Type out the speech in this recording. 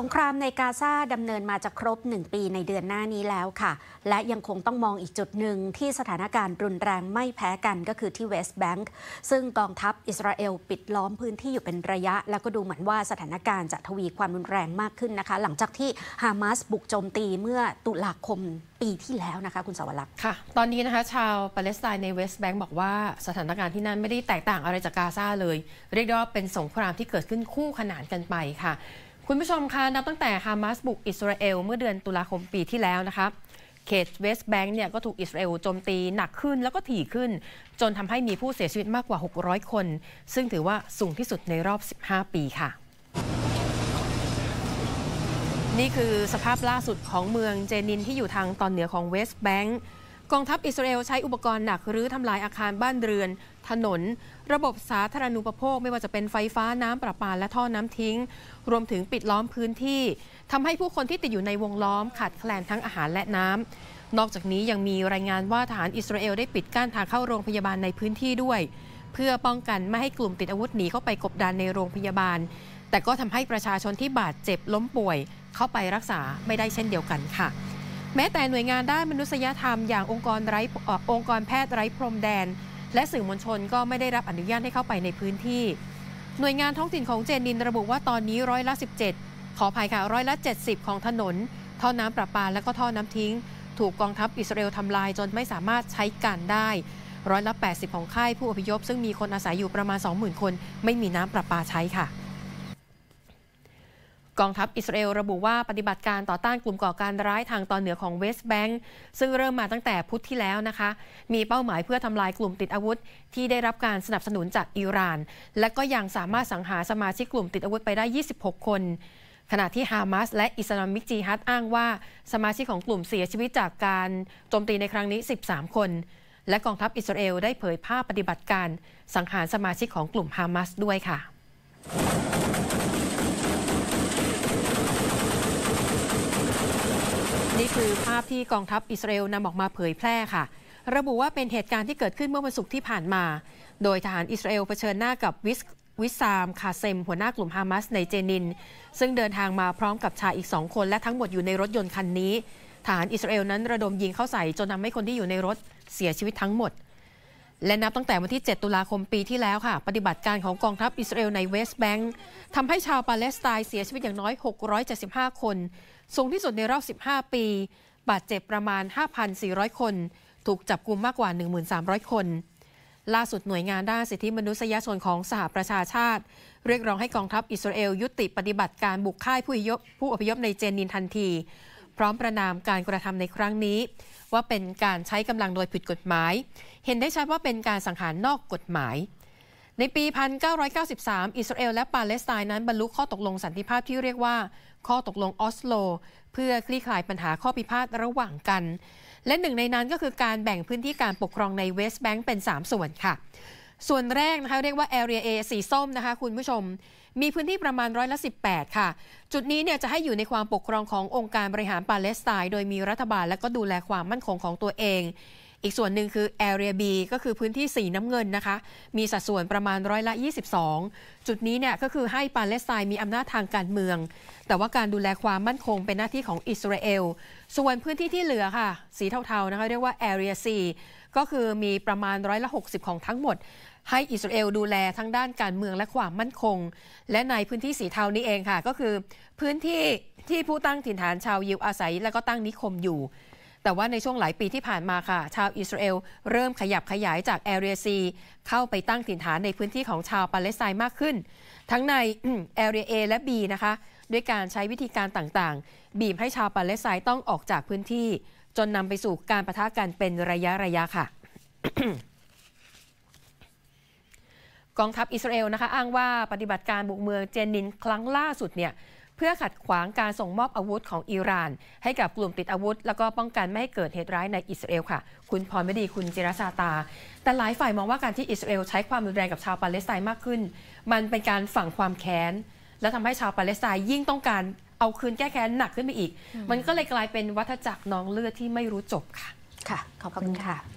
สงครามในกาซาดำเนินมาจะครบหนึ่งปีในเดือนหน้านี้แล้วค่ะ และยังคงต้องมองอีกจุดหนึ่งที่สถานการณ์รุนแรงไม่แพ้กันก็คือที่เวสต์แบงก์ซึ่งกองทัพอิสราเอลปิดล้อมพื้นที่อยู่เป็นระยะ แล้วก็ดูเหมือนว่าสถานการณ์จะทวีความรุนแรงมากขึ้นนะคะ หลังจากที่ฮามาสบุกโจมตีเมื่อตุลาคมปีที่แล้วนะคะ คุณสวรักษ์ค่ะ ตอนนี้นะคะชาวปาเลสไตน์ในเวสต์แบงก์บอกว่าสถานการณ์ที่นั่นไม่ได้แตกต่างอะไรจากกาซาเลย เรียกได้ว่าเป็นสงครามที่เกิดขึ้นคู่ขนานกันไปค่ะคุณผู้ชมคะนับตั้งแต่ฮามาสบุกอิสราเอล เมื่อเดือนตุลาคมปีที่แล้วนะคะเขตเวสต์แบงก์เนี่ยก็ถูกอิสราเอลโจมตีหนักขึ้นแล้วก็ถี่ขึ้น จนทำให้มีผู้เสียชีวิตมากกว่า 600 คน ซึ่งถือว่าสูงที่สุดในรอบ 15 ปีค่ะ นี่คือสภาพล่าสุดของเมืองเจนินที่อยู่ทางตอนเหนือของเวสต์แบงก์กองทัพอิสราเอลใช้อุปกรณ์หนักรื้อทำลายอาคารบ้านเรือน ถนน ระบบสาธารณูปโภค ไม่ว่าจะเป็นไฟฟ้าน้ำประปาและท่อน้ำทิ้ง รวมถึงปิดล้อมพื้นที่ทำให้ผู้คนที่ติดอยู่ในวงล้อมขาดแคลนทั้งอาหารและน้ำ นอกจากนี้ยังมีรายงานว่าทหารอิสราเอลได้ปิดกั้นทางเข้าโรงพยาบาลในพื้นที่ด้วย เพื่อป้องกันไม่ให้กลุ่มติดอาวุธหนีเข้าไปกบดานในโรงพยาบาล แต่ก็ทำให้ประชาชนที่บาดเจ็บล้มป่วย เข้าไปรักษาไม่ได้เช่นเดียวกันค่ะแม้แต่หน่วยงานด้านมนุษยธรรมอย่างองค์กรไร้องค์กรแพทย์ไร้พรมแดน และสื่อมวลชนก็ไม่ได้รับอนุญาตให้เข้าไปในพื้นที่ หน่วยงานท้องถิ่นของเจนินระบุว่าตอนนี้ร้อยละ17 ขออภัยค่ะร้อยละ70 ของถนนท่อน้ำประปาและก็ท่อน้ำทิ้ง ถูกกองทัพอิสราเอลทำลายจนไม่สามารถใช้การได้ร้อยละ80 ของค่ายผู้อพยพซึ่งมีคนอาศัยอยู่ประมาณ20,000 คน ไม่มีน้ำประปาใช้ค่ะกองทัพอิสราเอลระบุว่าปฏิบัติการต่อต้านกลุ่มก่อการร้ายทางตอนเหนือของเวสต์แบงก์ซึ่งเริ่มมาตั้งแต่พุธที่แล้วนะคะ มีเป้าหมายเพื่อทำลายกลุ่มติดอาวุธที่ได้รับการสนับสนุนจากอิหร่าน และก็ยังสามารถสังหารสมาชิกกลุ่มติดอาวุธไปได้ 26 คน ขณะที่ฮามาสและอิสลามิกจีฮัดอ้างว่า สมาชิกของกลุ่มเสียชีวิตจากการโจมตีในครั้งนี้ 13 คน และกองทัพอิสราเอลได้เผยภาพปฏิบัติการสังหารสมาชิกของกลุ่มฮามาสด้วยค่ะนี่คือภาพที่กองทัพอิสราเอลนำออกมาเผยแพร่ค่ะ ระบุว่าเป็นเหตุการณ์ที่เกิดขึ้นเมื่อวันศุกร์ที่ผ่านมา โดยทหารอิสราเอลเผชิญหน้ากับวิสวิซามคาเซม หัวหน้ากลุ่มฮามาสในเจนิน ซึ่งเดินทางมาพร้อมกับชายอีกสองคนและทั้งหมดอยู่ในรถยนต์คันนี้ทหารอิสราเอล นั้นระดมยิงเข้าใส่ จนทำให้คนที่อยู่ในรถเสียชีวิตทั้งหมดและนับตั้งแต่วันที่ 7 ตุลาคมปีที่แล้วค่ะปฏิบัติการของกองทัพอิสราเอลในเวสต์แบงก์ทำให้ชาวปาเลสไตน์เสียชีวิตอย่างน้อย 675 คนสูงที่สุดในรอบ 15 ปี บาดเจ็บประมาณ 5,400 คน ถูกจับกุมมากกว่า 1,300 คน ล่าสุดหน่วยงานด้านสิทธิมนุษยชนของสหประชาชาติ เรียกร้องให้กองทัพอิสราเอลยุติปฏิบัติการบุกค่ายผู้อพยพในเจนินทันทีพร้อมประนามการกระทำในครั้งนี้ ว่าเป็นการใช้กำลังโดยผิดกฎหมาย เห็นได้ชัดว่าเป็นการสังหารนอกกฎหมาย ในปี 1993 อิสราเอลและปาเลสไตน์นั้น บรรลุข้อตกลงสันติภาพที่เรียกว่า ข้อตกลงออสโล เพื่อคลี่คลายปัญหาข้อพิพาทระหว่างกัน และหนึ่งในนั้นก็คือการแบ่งพื้นที่การปกครองในเวสต์แบงก์เป็น3 ส่วนค่ะ ส่วนแรกนะคะเรียกว่า Area A สีส้มนะคะ คุณผู้ชมมีพื้นที่ประมาณร้อยละ18 ค่ะ จุดนี้เนี่ยจะให้อยู่ในความปกครองขององค์การบริหารปาเลสไตน์โดยมีรัฐบาลและก็ดูแลความมั่นคงของตัวเองอีกส่วนหนึ่งคือ Area B ก็คือพื้นที่สีน้ำเงินนะคะ มีสัดส่วนประมาณร้อยละ 22 จุดนี้เนี่ยก็คือให้ปาเลสไตน์มีอำนาจทางการเมือง แต่ว่าการดูแลความมั่นคงเป็นหน้าที่ของอิสราเอล ส่วนพื้นที่ที่เหลือค่ะ สีเทาๆนะคะเรียกว่า Area C ก็คือมีประมาณร้อยละ 60 ของทั้งหมด ให้อิสราเอลดูแลทั้งด้านการเมืองและความมั่นคง และในพื้นที่สีเทานี้เองค่ะ ก็คือ พื้นที่ที่ผู้ตั้งถิ่นฐานชาวยิวอาศัยและก็ตั้งนิคมอยู่แต่ว่าในช่วงหลายปีที่ผ่านมาค่ะ ชาวอิสราเอลเริ่มขยับขยายจากแอเรียซีเข้าไปตั้งถิ่นฐานในพื้นที่ของชาวปาเลสไตน์มากขึ้น ทั้งในแอเรียเอและบีนะคะด้วยการใช้วิธีการต่างๆ บีบให้ชาวปาเลสไตน์ต้องออกจากพื้นที่ จนนำไปสู่การประทะกันเป็นระยะระยะค่ะ กองทัพอิสราเอลนะคะอ้างว่าปฏิบัติการบุกเมืองเจนินครั้งล่าสุดเนี่ยเพื่อขัดขวางการส่งมอบอาวุธของอิหร่าน ให้กับกลุ่มติดอาวุธ แล้วก็ป้องกันไม่ให้เกิดเหตุร้ายในอิสราเอลค่ะ คุณพรไม่ดี คุณจิรซาตา แต่หลายฝ่ายมองว่าการที่อิสราเอลใช้ความรุนแรงกับชาวปาเลสไตน์มากขึ้น มันเป็นการฝังความแค้น และทำให้ชาวปาเลสไตน์ยิ่งต้องการเอาคืนแก้แค้นหนักขึ้นไปอีก มันก็เลยกลายเป็นวัฏจักรน้องเลือดที่ไม่รู้จบค่ะ ค่ะ ขอบคุณค่ะ